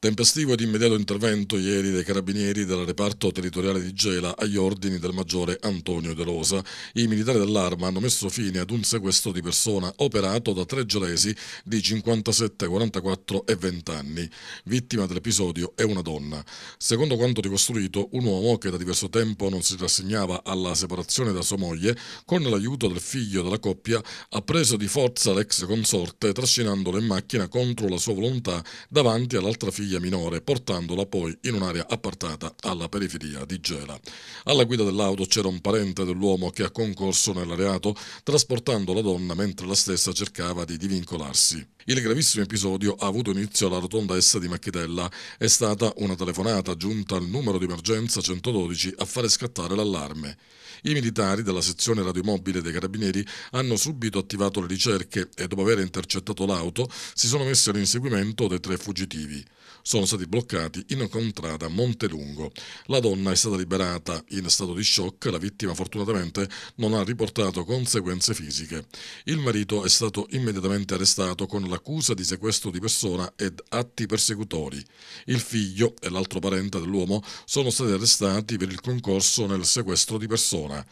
Tempestivo ed immediato intervento ieri dei carabinieri del reparto territoriale di Gela agli ordini del maggiore Antonio De Rosa. I militari dell'arma hanno messo fine ad un sequestro di persona operato da tre gelesi di 57, 44 e 20 anni. Vittima dell'episodio è una donna. Secondo quanto ricostruito, un uomo che da diverso tempo non si rassegnava alla separazione da sua moglie, con l'aiuto del figlio della coppia, ha preso di forza l'ex consorte trascinandolo in macchina contro la sua volontà davanti all'altra figlia Puglia Minore, portandola poi in un'area appartata alla periferia di Gela. Alla guida dell'auto c'era un parente dell'uomo che ha concorso nel trasportando la donna mentre la stessa cercava di divincolarsi il gravissimo episodio ha avuto inizio alla rotonda S di Macchitella. È stata una telefonata giunta al numero di emergenza 112 a fare scattare l'allarme. I militari della sezione radiomobile dei carabinieri hanno subito attivato le ricerche e dopo aver intercettato l'auto si sono messi all'inseguimento dei tre fuggitivi. Sono stati bloccati in contrada a Montelungo. La donna è stata liberata in stato di shock, la vittima fortunatamente non ha riportato conseguenze fisiche. Il marito è stato immediatamente arrestato con la l'accusa di sequestro di persona ed atti persecutori. Il figlio e l'altro parente dell'uomo sono stati arrestati per il concorso nel sequestro di persona.